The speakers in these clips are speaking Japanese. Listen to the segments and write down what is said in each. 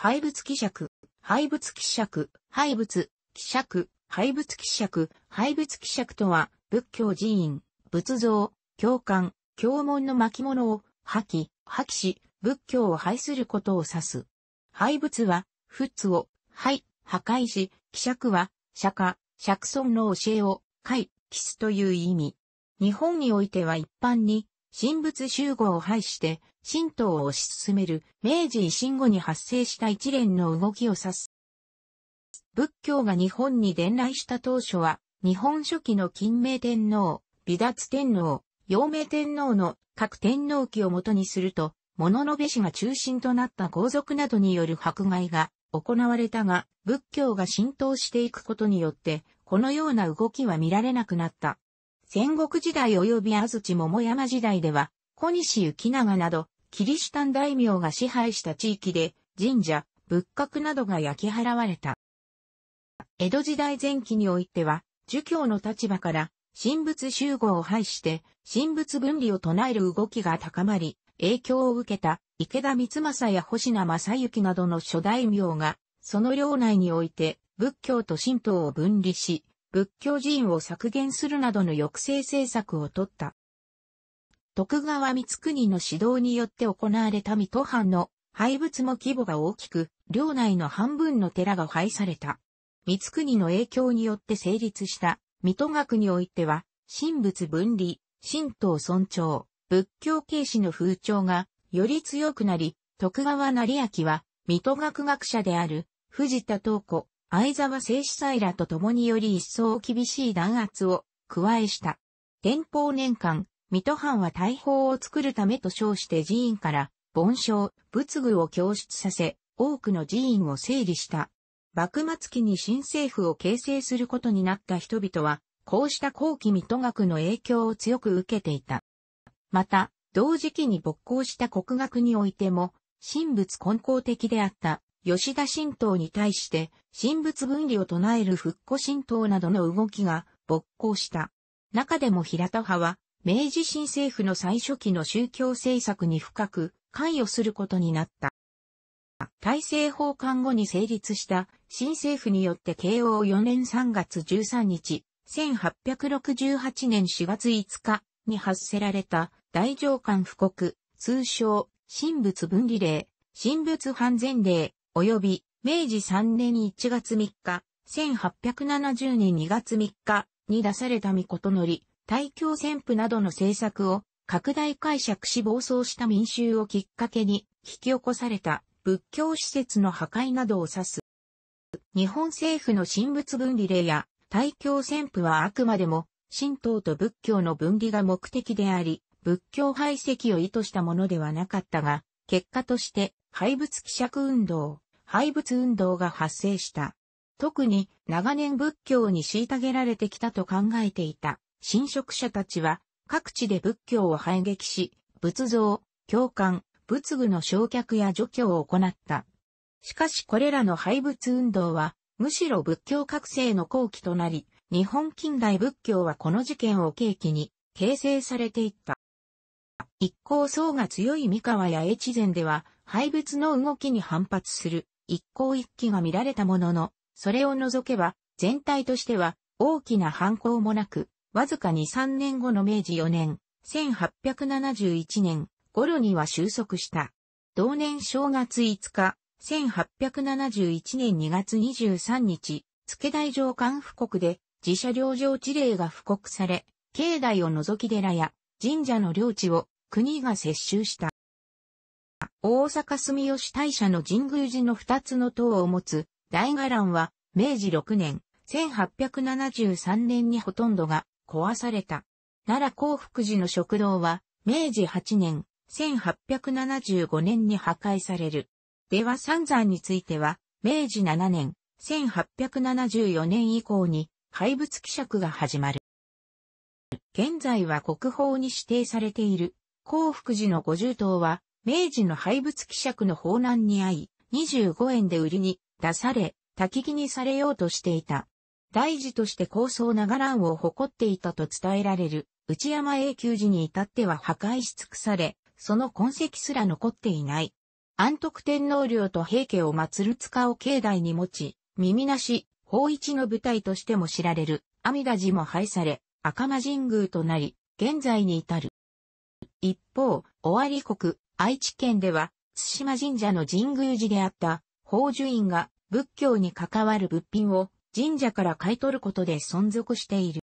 廃物希釈、廃物希釈、廃物、希釈、廃物希釈、廃物希釈とは、仏教寺院、仏像、教官、教門の巻物を、破棄、破棄し、仏教を廃することを指す。廃物は、仏を、廃、破壊し、希釈は、釈迦、釈尊の教えを、解、キスという意味。日本においては一般に、神仏集合を排して、神道を推し進める明治維新後に発生した一連の動きを指す。仏教が日本に伝来した当初は、日本初期の金明天皇、美達天皇、陽明天皇の各天皇期をもとにすると、物のべしが中心となった豪族などによる迫害が行われたが、仏教が浸透していくことによって、このような動きは見られなくなった。戦国時代及び安土桃山時代では、小西行長など、キリシタン大名が支配した地域で、神社、仏閣などが焼き払われた。江戸時代前期においては、儒教の立場から、神仏集合を廃して、神仏分離を唱える動きが高まり、影響を受けた池田光政や星名正幸などの諸大名が、その領内において仏教と神道を分離し、仏教寺院を削減するなどの抑制政策をとった。徳川光国の指導によって行われた水戸藩の廃仏も規模が大きく、領内の半分の寺が廃された。光国の影響によって成立した水戸学においては、神仏分離、神道尊重、仏教軽視の風潮がより強くなり、徳川成明は、水戸学学者である藤田東子、相沢静止祭らと共により一層厳しい弾圧を加えした。天保年間、水戸藩は大砲を作るためと称して寺院から盆章、仏具を供出させ、多くの寺院を整理した。幕末期に新政府を形成することになった人々は、こうした後期水戸学の影響を強く受けていた。また、同時期に勃興した国学においても、神仏根高的であった吉田神道に対して、神仏分離を唱える復古神道などの動きが勃興した。中でも平田派は、明治新政府の最初期の宗教政策に深く関与することになった。大政奉還後に成立した新政府によって慶応4年3月13日、1868年4月5日に発せられた大上官布告、通称、神仏分離令、神仏犯前令、及び明治3年1月3日、1870年2月3日に出された御ことのり、大教旋風などの政策を拡大解釈し暴走した民衆をきっかけに引き起こされた仏教施設の破壊などを指す。日本政府の神仏分離令や大教旋風はあくまでも神道と仏教の分離が目的であり、仏教排斥を意図したものではなかったが、結果として廃仏希釈運動、廃仏運動が発生した。特に長年仏教に虐げられてきたと考えていた侵食者たちは各地で仏教を排撃し、仏像、教官、仏具の焼却や除去を行った。しかしこれらの廃仏運動は、むしろ仏教覚醒の後期となり、日本近代仏教はこの事件を契機に形成されていった。一向層が強い三河や越前では、廃仏の動きに反発する一向一揆が見られたものの、それを除けば、全体としては大きな反抗もなく、わずか2、3年後の明治4年、1871年頃には収束した。同年正月5日、1871年2月23日、付大城官布告で、自社領上地令が布告され、境内を除き寺や神社の領地を国が接収した。大阪住吉大社の神宮寺の二つの塔を持つ大伽藍は明治6年1873年にほとんどが壊された。奈良幸福寺の食堂は明治8年1875年に破壊される。では三山については明治7年1874年以降に廃物希釈が始まる。現在は国宝に指定されている幸福寺の五重塔は明治の廃仏希釈の法難に遭い、25円で売りに出され、焚き木にされようとしていた。大事として高層らんを誇っていたと伝えられる内山永久寺に至っては破壊し尽くされ、その痕跡すら残っていない。安徳天皇陵と平家を祀る塚を境内に持ち、耳なし、法一の舞台としても知られる阿弥陀寺も廃され、赤間神宮となり、現在に至る。一方、尾張国、愛知県では、津島神社の神宮寺であった宝珠院が仏教に関わる物品を神社から買い取ることで存続している。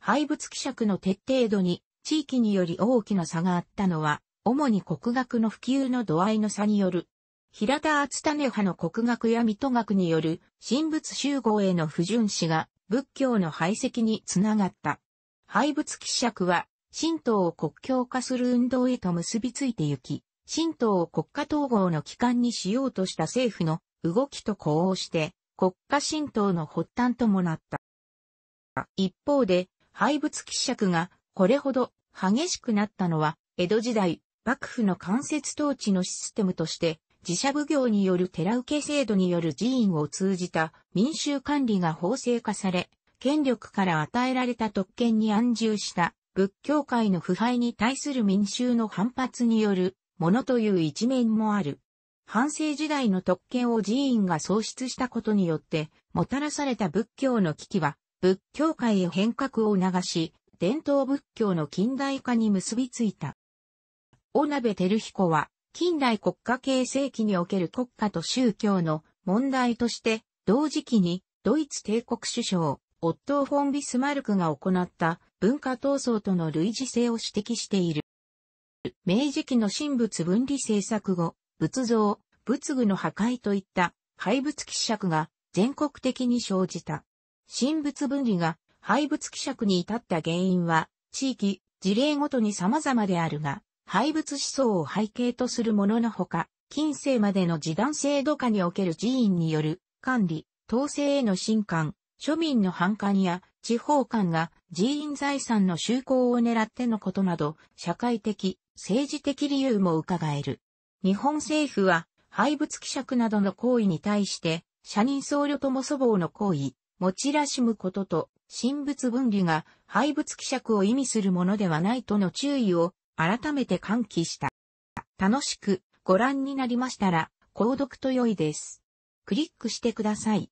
廃仏希釈の徹底度に地域により大きな差があったのは、主に国学の普及の度合いの差による。平田厚種派の国学や水戸学による神仏集合への不純死が仏教の排斥につながった。廃仏希釈は神道を国境化する運動へと結びついてゆき、神道を国家統合の機関にしようとした政府の動きと呼応して、国家神道の発端ともなった。一方で、廃仏希釈がこれほど激しくなったのは、江戸時代、幕府の間接統治のシステムとして、自社奉行による寺受け制度による寺院を通じた民衆管理が法制化され、権力から与えられた特権に安住した仏教界の腐敗に対する民衆の反発によるものという一面もある。反政時代の特権を寺院が創出したことによって、もたらされた仏教の危機は、仏教界へ変革を促し、伝統仏教の近代化に結びついた。小鍋照彦は、近代国家形成期における国家と宗教の問題として、同時期にドイツ帝国首相、オットー・フォン・ビスマルクが行った文化闘争との類似性を指摘している。明治期の神仏分離政策後、仏像、仏具の破壊といった廃仏希釈が全国的に生じた。神仏分離が廃仏希釈に至った原因は、地域、事例ごとに様々であるが、廃仏思想を背景とするもののほか、近世までの時短制度下における寺院による管理、統制への進化、庶民の反感や地方官が人員財産の就航を狙ってのことなど、社会的、政治的理由も伺える。日本政府は、廃物希釈などの行為に対して、社人僧侶とも祖母の行為、持ちらしむことと、神仏分離が廃物希釈を意味するものではないとの注意を改めて喚起した。楽しくご覧になりましたら、購読と良いです。クリックしてください。